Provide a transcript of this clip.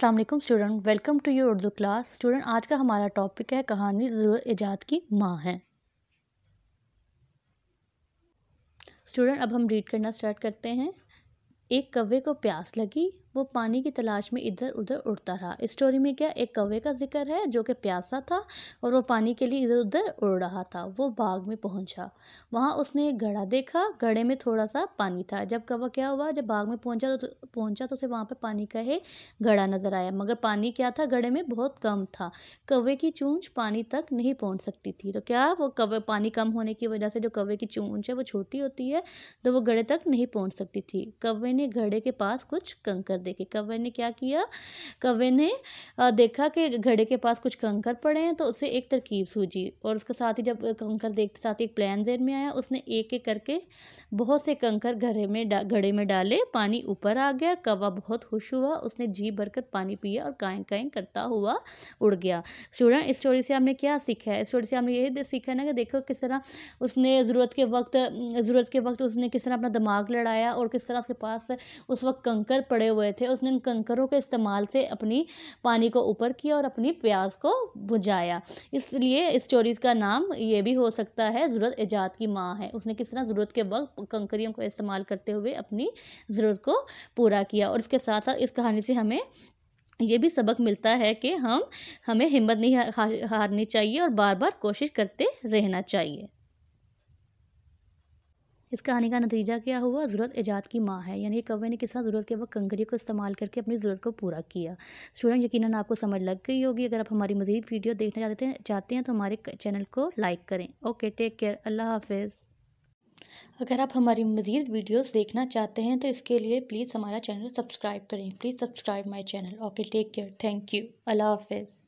अस्सलाम वालेकुम student welcome to your Urdu class student आज का हमारा टॉपिक है कहानी जरूरत इजाद की माँ है स्टूडेंट अब हम रीड करना स्टार्ट करते हैं एक कवे को प्यास लगी वो पानी की तलाश में इधर उधर उड़ता रहा स्टोरी में क्या एक कौवे का जिक्र है जो कि प्यासा था और वो पानी के लिए इधर उधर उड़ रहा था वो बाग में पहुंचा वहाँ उसने एक घड़ा देखा घड़े में थोड़ा सा पानी था जब कौवा क्या हुआ जब बाग में पहुंचा तो पहुंचा तो उसे वहाँ पर पानी का ही घड़ा नजर आया मगर पानी क्या था घड़े में बहुत कम था कौवे की चूँच पानी तक नहीं पहुँच सकती थी तो क्या वो कवे पानी कम होने की वजह से जो कौवे की चूंच है वो छोटी होती है तो वो घड़े तक नहीं पहुँच सकती थी कौवे ने घड़े के पास कुछ कंकर देखे कव्वे ने क्या किया कव्वे ने देखा कि घड़े के पास कुछ कंकर पड़े हैं तो उसे एक तरकीब सूझी और उसके साथ ही जब कंकर देखते साथ ही एक प्लान जेन में आया उसने एक एक करके बहुत से कंकर घड़े में घड़े में डाले पानी ऊपर आ गया कौवा बहुत खुश हुआ उसने जी भरकर पानी पिया और काएं काएं करता हुआ उड़ गया स्टूडेंट इस स्टोरी से हमने क्या सीखा है स्टोरी से हमने यही सीखा है ना कि देखो किस तरह उसने ज़रूरत के वक्त ज़रूरत के वक्त उसने किस तरह अपना दिमाग लड़ाया और किस तरह उसके पास उस वक्त कंकर पड़े हुए रहे थे उसने उन कंकरों के इस्तेमाल से अपनी पानी को ऊपर किया और अपनी प्यास को बुझाया इसलिए स्टोरीज इस का नाम ये भी हो सकता है ज़रूरत एजाद की माँ है उसने किस तरह ज़रूरत के वक्त कंकरियों को इस्तेमाल करते हुए अपनी ज़रूरत को पूरा किया और इसके साथ साथ इस कहानी से हमें ये भी सबक मिलता है कि हम हमें हिम्मत नहीं हारनी चाहिए और बार बार कोशिश करते रहना चाहिए इस कहानी का नतीजा क्या हुआ ज़रूरत एजाद की माँ है यानी कवे ने किस तरह ज़रूरत के वक्त कंकरी को इस्तेमाल करके अपनी ज़रूरत को पूरा किया स्टूडेंट यकीन आपको समझ लग गई होगी अगर आप हमारी मज़ीद वीडियो देखना चाहते हैं चाहते हैं तो हमारे चैनल को लाइक करें ओके टेक केयर अल्लाह हाफिज़ अगर आप हमारी मज़ीद वीडियोस देखना चाहते हैं तो इसके लिए प्लीज़ हमारा चैनल सब्सक्राइब करें please subscribe my channel okay take care thank you अल्लाह हाफिज़